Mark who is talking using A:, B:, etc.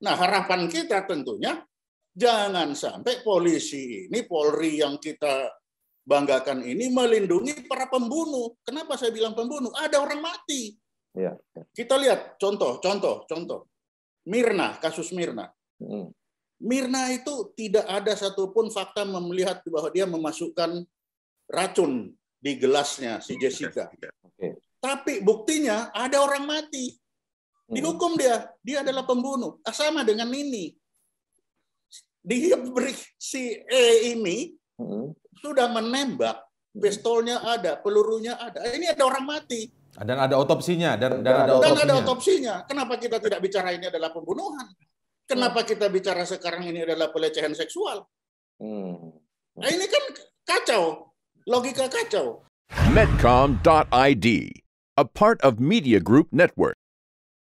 A: Nah harapan kita tentunya jangan sampai polisi ini, Polri yang kita banggakan ini melindungi para pembunuh. Kenapa saya bilang pembunuh? Ada orang mati. Ya. Kita lihat contoh, contoh, contoh. Mirna, kasus Mirna. Hmm. Mirna itu tidak ada satupun fakta melihat bahwa dia memasukkan racun di gelasnya si Jessica. Okay. Tapi buktinya ada orang mati. Hmm. Dihukum dia, dia adalah pembunuh. Ah, sama dengan ini. Dia beri si E ini hmm. sudah menembak, hmm. pistolnya ada, pelurunya ada. Ini ada orang mati.
B: Dan ada otopsinya dan, dan ada dan otopsinya. ada
A: otopsinya. Kenapa kita tidak bicara ini adalah pembunuhan? Kenapa kita bicara sekarang ini adalah pelecehan seksual? Hmm. Nah, ini kan kacau, logika kacau. Medcom.id, a part of Media Group Network.